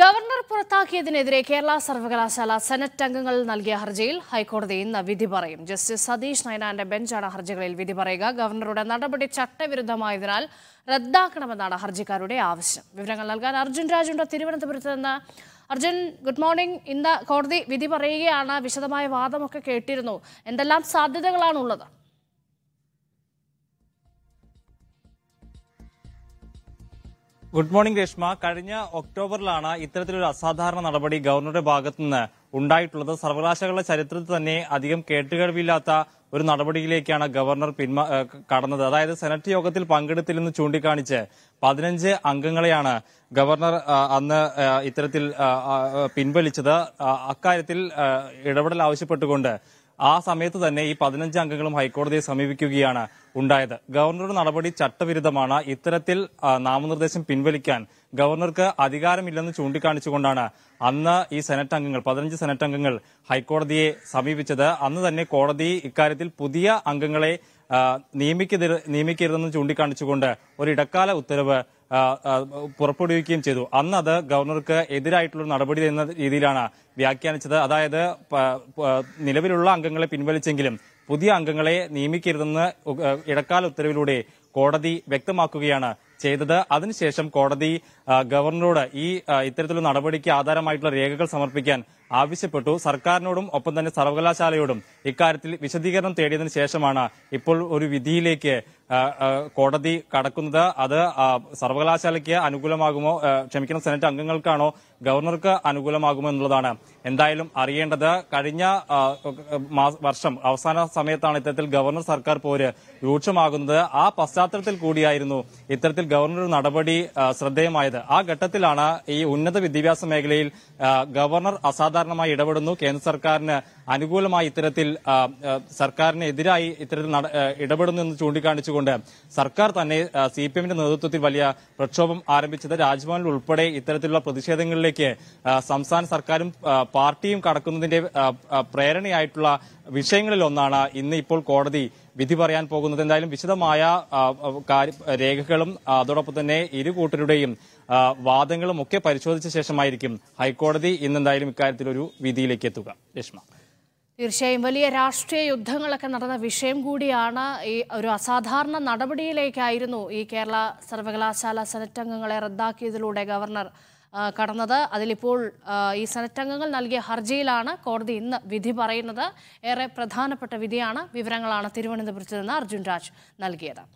governor പുറത്താക്കിയതിനെതിരെ Kerala സർവകലാശാല senate അംഗങ്ങൾ നൽകിയ ഹർജിയിൽ ഹൈക്കോടതി ഇന്ന് വിധി പറയും ജസ്റ്റിസ് സതീഷ് നയനാന്റെ ബെഞ്ചാണ് ഹർജികളിൽ വിധി പറയുക ഗവർണറുടെ നടപടി ചട്ടവിരുദ്ധമായതിനാൽ റദ്ദാക്കണമെന്നാണ് ഹർജിക്കാരുടെ ആവശ്യം വിവരങ്ങൾ നൽകാൻ അർജുൻ രാജുണ്ട് തിരുവനന്തപുരത്ത് നിന്ന് അർജുൻ ഗുഡ് മോർണിംഗ് ഇന്ന് കോടതി വിധി പറയുകയാണ് വിശദമായ വാദമൊക്കെ കേട്ടിരുന്നു എന്തെല്ലാം സാധ്യതകളാണുള്ളത് ഉള്ളത് ഗുഡ് മോർണിംഗ് രേഷ്മ കഴിഞ്ഞ ഒക്ടോബറിലാണ് ഇത്തരത്തിലൊരു അസാധാരണ നടപടി ഗവർണറുടെ ഭാഗത്തുനിന്ന് ഉണ്ടായിട്ടുള്ളത് സർവകലാശാലകളുടെ ചരിത്രത്തിൽ തന്നെ അധികം കേട്ടുകഴിവില്ലാത്ത ഒരു നടപടിയിലേക്കാണ് ഗവർണർ പിന്മാ കടന്നത് അതായത് സെനറ്റ് യോഗത്തിൽ പങ്കെടുത്തില്ലെന്ന് ചൂണ്ടിക്കാണിച്ച് പതിനഞ്ച് അംഗങ്ങളെയാണ് ഗവർണർ അന്ന് ഇത്തരത്തിൽ പിൻവലിച്ചത് അക്കാര്യത്തിൽ ഇടപെടൽ ആവശ്യപ്പെട്ടുകൊണ്ട് ആ സമയത്ത് തന്നെ ഈ പതിനഞ്ച് അംഗങ്ങളും ഹൈക്കോടതിയെ സമീപിക്കുകയാണ് ഉണ്ടായത് ഗവർണറുടെ നടപടി ചട്ടവിരുദ്ധമാണ് ഇത്തരത്തിൽ നാമനിർദ്ദേശം പിൻവലിക്കാൻ ഗവർണർക്ക് അധികാരമില്ലെന്ന് ചൂണ്ടിക്കാണിച്ചുകൊണ്ടാണ് അന്ന് ഈ സെനറ്റ് അംഗങ്ങൾ പതിനഞ്ച് സെനറ്റ് അംഗങ്ങൾ ഹൈക്കോടതിയെ സമീപിച്ചത് അന്ന് തന്നെ കോടതി ഇക്കാര്യത്തിൽ പുതിയ അംഗങ്ങളെ നിയമിക്കരുതെന്ന് ചൂണ്ടിക്കാണിച്ചുകൊണ്ട് ഒരു ഇടക്കാല ഉത്തരവ് പുറപ്പെടുവിക്കുകയും ചെയ്തു അന്ന് അത് ഗവർണർക്ക് എതിരായിട്ടുള്ള നടപടി എന്ന രീതിയിലാണ് വ്യാഖ്യാനിച്ചത് അതായത് നിലവിലുള്ള അംഗങ്ങളെ പിൻവലിച്ചെങ്കിലും പുതിയ അംഗങ്ങളെ നിയമിക്കരുതെന്ന് ഇടക്കാല ഉത്തരവിലൂടെ കോടതി വ്യക്തമാക്കുകയാണ് ചെയ്തത് അതിനുശേഷം കോടതി ഗവർണറോട് ഈ ഇത്തരത്തിലുള്ള നടപടിക്ക് ആധാരമായിട്ടുള്ള രേഖകൾ സമർപ്പിക്കാൻ ആവശ്യപ്പെട്ടു സർക്കാരിനോടും ഒപ്പം തന്നെ സർവകലാശാലയോടും ഇക്കാര്യത്തിൽ വിശദീകരണം തേടിയതിനു ശേഷമാണ് ഇപ്പോൾ ഒരു വിധിയിലേക്ക് കോടതി കടക്കുന്നത് അത് സർവകലാശാലയ്ക്ക് അനുകൂലമാകുമോ ക്ഷമിക്കണം സെനറ്റ് അംഗങ്ങൾക്കാണോ ഗവർണർക്ക് അനുകൂലമാകുമോ എന്നുള്ളതാണ് എന്തായാലും അറിയേണ്ടത് കഴിഞ്ഞ വർഷം അവസാന സമയത്താണ് ഇത്തരത്തിൽ ഗവർണർ സർക്കാർ പോര് രൂക്ഷമാകുന്നത് ആ പശ്ചാത്തലത്തിൽ കൂടിയായിരുന്നു ഇത്തരത്തിൽ ഗവർണർ നടപടി ശ്രദ്ധേയമായത് ആ ഘട്ടത്തിലാണ് ഈ ഉന്നത വിദ്യാഭ്യാസ മേഖലയിൽ ഗവർണർ അസാധാരണ സാധാരണമായി ഇടപെടുന്നു കേന്ദ്ര സർക്കാരിന് അനുകൂലമായി ഇത്തരത്തിൽ സർക്കാരിനെതിരായി എതിരായി ഇത്തരത്തിൽ ഇടപെടുന്നു എന്ന് ചൂണ്ടിക്കാണിച്ചുകൊണ്ട് സർക്കാർ തന്നെ സി പി എമ്മിന്റെ നേതൃത്വത്തിൽ വലിയ പ്രക്ഷോഭം ആരംഭിച്ചത് രാജ്ഭവനിൽ ഉൾപ്പെടെ ഇത്തരത്തിലുള്ള പ്രതിഷേധങ്ങളിലേക്ക് സംസ്ഥാന സർക്കാരും പാർട്ടിയും കടക്കുന്നതിന്റെ പ്രേരണയായിട്ടുള്ള വിഷയങ്ങളിൽ ഒന്നാണ് ഇന്ന് ഇപ്പോൾ കോടതി വിധി പറയാൻ പോകുന്നത് എന്തായാലും വിശദമായ രേഖകളും അതോടൊപ്പം തന്നെ ഇരു കൂട്ടരുടെയും വാദങ്ങളും ഒക്കെ പരിശോധിച്ച ശേഷമായിരിക്കും ഹൈക്കോടതി ഇന്ന് എന്തായാലും ഇക്കാര്യത്തിൽ ഒരു വിധിയിലേക്ക് എത്തുക രശ്മ തീർച്ചയായും വലിയ രാഷ്ട്രീയ യുദ്ധങ്ങളൊക്കെ നടന്ന വിഷയം കൂടിയാണ് ഈ ഒരു അസാധാരണ നടപടിയിലേക്കായിരുന്നു ഈ കേരള സർവകലാശാല സെനറ്റ് അംഗങ്ങളെ റദ്ദാക്കിയതിലൂടെ ഗവർണർ കടന്നത് അതിലിപ്പോൾ ഈ സെനറ്റ് അംഗങ്ങൾ നൽകിയ ഹർജിയിലാണ് കോടതി ഇന്ന് വിധി പറയുന്നത് ഏറെ പ്രധാനപ്പെട്ട വിധിയാണ് വിവരങ്ങളാണ് തിരുവനന്തപുരത്ത് നിന്ന് അർജുൻ രാജ് നൽകിയത്